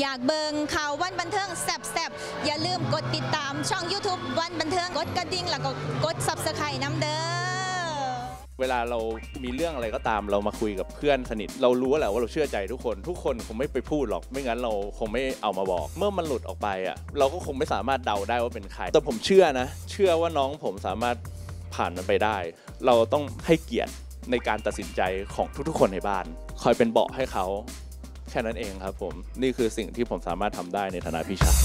อยากเบิงข่าววันบันเทิงแซบๆอย่าลืมกดติดตามช่อง YouTube วันบันเทิงกดกระดิ่งแล้วก็กดซับสไครต์น้ำเด้อเวลาเรามีเรื่องอะไรก็ตามเรามาคุยกับเพื่อนสนิทเรารู้แหละว่าเราเชื่อใจทุกคน ทุกคนคงไม่ไปพูดหรอก ไม่งั้นเราคงไม่เอามาบอก เมื่อมันหลุดออกไปอ่ะเราก็คงไม่สามารถเดาได้ว่าเป็นใครแต่ผมเชื่อนะ เชื่อว่าน้องผมสามารถผ่านมันไปได้ เราต้องให้เกียรติในการตัดสินใจของทุกๆ คนในบ้าน คอยเป็นเบาะให้เขาแค่นั้นเองครับผม นี่คือสิ่งที่ผมสามารถทำได้ในฐานะพี่ชาย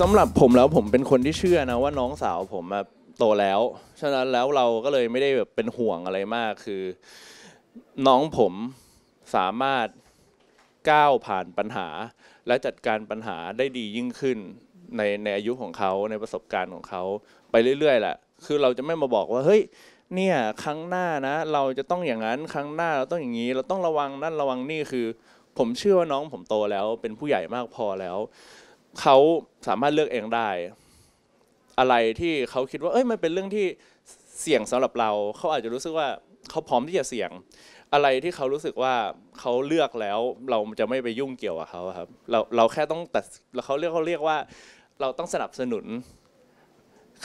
สำหรับผมแล้วผมเป็นคนที่เชื่อนะว่าน้องสาวผมแบบโตแล้ว ฉะนั้นแล้วเราก็เลยไม่ได้แบบเป็นห่วงอะไรมากคือ น้องผมสามารถก้าวผ่านปัญหา และจัดการปัญหาได้ดียิ่งขึ้นในในอายุของเขา ในประสบการณ์ของเขาไปเรื่อยๆแหละคือเราจะไม่มาบอกว่า เฮ้ยเนี่ยครั้งหน้านะ เราจะต้องอย่างนั้นครั้งหน้าเราต้องอย่างนี้ เราต้องระวังนั่นระวังนี่คือ ผมเชื่อว่าน้องผมโตแล้ว เป็นผู้ใหญ่มากพอแล้ว เขาสามารถเลือกเองได้ อะไรที่เขาคิดว่าเอ้ยมันเป็นเรื่องที่เสี่ยงสำหรับเรา เขาอาจจะรู้สึกว่าเขาพร้อมที่จะเสี่ยงอะไรที่เขารู้สึกว่าเขาเลือกแล้ว เราจะไม่ไปยุ่งเกี่ยวกับเขาครับ เราเราแค่ต้องตัดเขาเรียกเขาเรียกว่าเราต้องสนับสนุน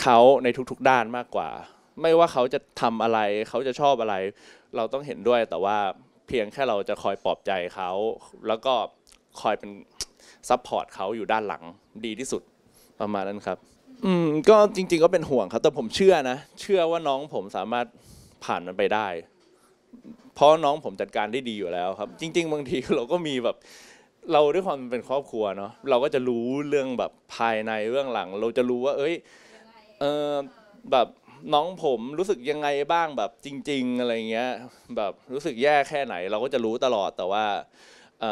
เขาในทุกๆด้านมากกว่า ไม่ว่าเขาจะทำอะไร เขาจะชอบอะไร เราต้องเห็นด้วย แต่ว่าเพียงแค่เราจะคอยปลอบใจเขา แล้วก็คอยเป็นซัพพอร์ตเขาอยู่ด้านหลัง ดีที่สุดประมาณนั้นครับ อืม ก็จริง ๆ ก็เป็นห่วงครับแต่ผมเชื่อนะ เชื่อว่าน้องผมสามารถผ่านมันไปได้ เพราะน้องผมจัดการได้ดีอยู่แล้วครับ จริง ๆ บางทีเราก็มีแบบ เราด้วยความเป็นครอบครัวเนาะ เราก็จะรู้เรื่องแบบภายในเรื่องหลัง เราจะรู้ว่า เอ้ยแบบน้องผมรู้สึกยังไงบ้างแบบจริงๆอะไรเงี้ยแบบรู้สึกแย่แค่ไหน เราก็จะรู้ตลอดแต่ว่าเ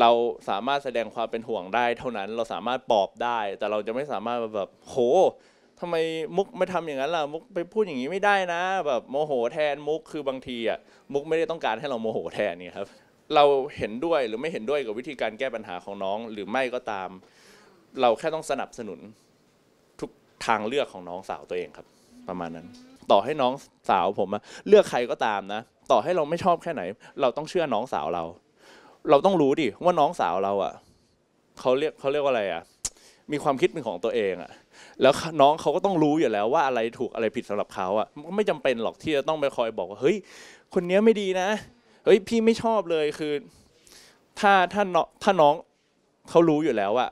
เราสามารถแสดงความเป็นห่วงได้เท่านั้นเราสามารถปลอบได้ แต่เราจะไม่สามารถแบบโหทำไมมุกไม่ทำอย่างนั้นล่ะมุกไปพูดอย่างนี้ไม่ได้นะ แบบโมโหแทนมุกคือบางทีอ่ะมุกไม่ได้ต้องการให้เราโมโหแทนนี่ครับเราเห็นด้วยหรือไม่เห็นด้วยกับวิธีการแก้ปัญหาของน้องหรือไม่ก็ตาม เราแค่ต้องสนับสนุนทางเลือกของน้องสาวตัวเองครับ ประมาณนั้น ต่อให้น้องสาวผมอะเลือกใครก็ตามนะ ต่อให้เราไม่ชอบแค่ไหน เราต้องเชื่อน้องสาวเรา เราต้องรู้ดิว่าน้องสาวเราอะเขาเรียกเขาเรียกว่าอะไรอะมีความคิดเป็นของตัวเองอะแล้วน้องเขาก็ต้องรู้อยู่แล้วว่าอะไรถูกอะไรผิดสำหรับเขาอะไม่จำเป็นหรอกที่จะต้องไปคอยบอกว่าเฮ้ย คนนี้ไม่ดีนะเฮ้ย พี่ไม่ชอบเลยคือ ถ้าถ้าน้องถ้าน้องเขารู้อยู่แล้วอะ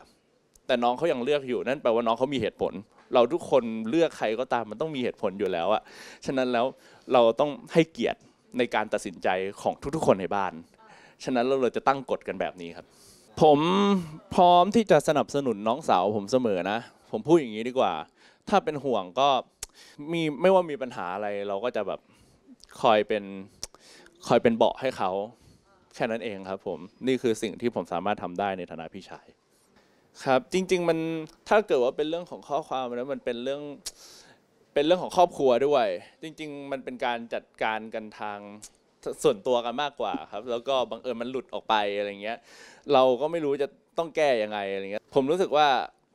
แต่น้องเขายังเลือกอยู่นั่นแปลว่าน้องเขามีเหตุผลเราทุกคนเลือกใครก็ตามมันต้องมีเหตุผลอยู่แล้วอะฉะนั้นแล้วเราต้องให้เกียรติในการตัดสินใจของทุก ๆ คนในบ้าน ฉะนั้นเราเลยจะตั้งกฎกันแบบนี้ครับ ผมพร้อมที่จะสนับสนุนน้องสาว ผมเสมอนะ ผมพูดอย่างนี้ดีกว่า ถ้าเป็นห่วงก็มีไม่ว่ามีปัญหาอะไร เราก็จะแบบคอยเป็นคอยเป็นเบาะให้เขาแค่นั้นเองครับ ผม นี่คือสิ่งที่ผมสามารถทำได้ในฐานะพี่ชายครับจริงๆมันถ้าเกิดว่าเป็นเรื่องของข้อความแล้วมันเป็นเรื่องเป็นเรื่องของครอบครัวด้วย จริงๆ มันเป็นการจัดการกันทางส่วนตัวกันมากกว่าครับแล้วก็บังเอิญมันหลุดออกไปอะไรเงี้ยเราก็ไม่รู้จะต้องแก้ยังไงอะไรเงี้ยผมรู้สึกว่า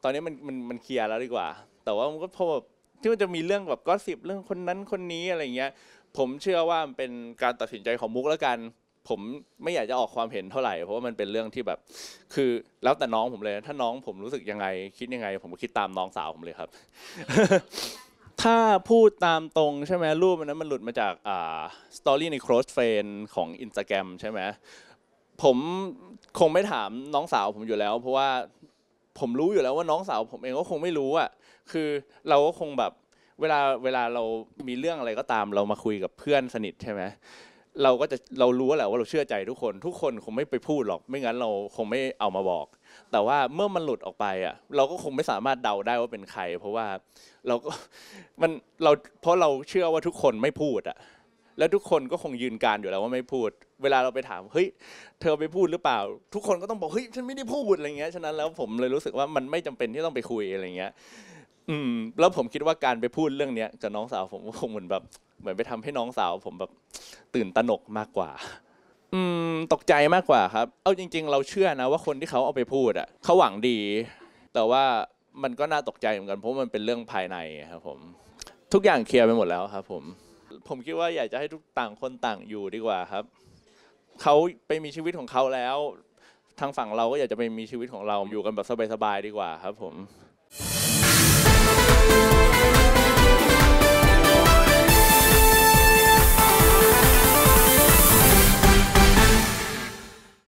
ตอนนี้มันมันมันเคลียร์แล้วดีกว่า แต่ว่ามันก็พบบที่มันจะมีเรื่องแบบก็สิบเรื่องคนนั้นคนนี้อะไรเงี้ย ผมเชื่อว่ามันเป็นการตัดสินใจของมุกแล้วกันผมไม่อยากจะออกความเห็นเท่าไหร่ เพราะว่ามันเป็นเรื่องที่แบบ คือแล้วแต่น้องผมเลย ถ้าน้องผมรู้สึกยังไงคิดยังไง ผมก็คิดตามน้องสาวผมเลยครับ ถ้าพูดตามตรงใช่ไหมรูปันนั้นมันหลุดมาจากอ่าสตอรี่ใน c l o s เ f น n ของ i นส t a g r รมใช่ไหม ผมคงไม่ถามน้องสาวผมอยู่แล้ว เพราะว่าผมรู้อยู่แล้วว่าน้องสาว ผมเองก็คงไม่รู้อ่ะคือเราก็คงแบบเวลาเวลาเรามีเรื่องอะไรก็ตามเรามาคุยกับเพื่อนสนิทใช่ไหมเราก็จะเรารู้แหละว่าเราเชื่อใจทุกคน ทุกคนคงไม่ไปพูดหรอกไม่งั้นเราคงไม่เอามาบอก แต่ว่าเมื่อมันหลุดออกไปอ่ะ เราก็คงไม่สามารถเดาได้ว่าเป็นใคร เพราะว่าเราก็มันเราเพราะเราเชื่อว่าทุกคนไม่พูดอ่ะ แล้วทุกคนก็คงยืนการอยู่แล้วว่าไม่พูดเวลาเราไปถามเฮ้ยเธอไปพูดหรือเปล่า ทุกคนก็ต้องบอกเฮ้ยฉันไม่ได้พูดอะไรเงี้ยฉะนั้นแล้วผมเลยรู้สึกว่ามันไม่จำเป็นที่ต้องไปคุยอะไรเงี้ยอืมแล้วผมคิดว่าการไปพูดเรื่องเนี้ยกับน้องสาวผมก็คงเหมือนแบบ เหมือนไปทำให้น้องสาว ผมแบบตื่นตระหนกมากกว่า อืม ตกใจมากกว่าครับ เอาจริง ๆ เราเชื่อนะ ว่าคนที่เขาเอาไปพูดอ่ะเขาหวังดี แต่ว่ามันก็น่าตกใจเหมือนกัน เพราะมันเป็นเรื่องภายในครับ ผม ทุกอย่างเคลียร์ไปหมดแล้ว ครับ ผม ผมคิดว่าอยากจะให้ทุกต่างคนต่างอยู่ดีกว่าครับเขาไปมีชีวิตของเขาแล้ว ทางฝั่งเราก็อยากจะไปมีชีวิตของเราอยู่กันแบบสบายๆดีกว่า ครับ ผม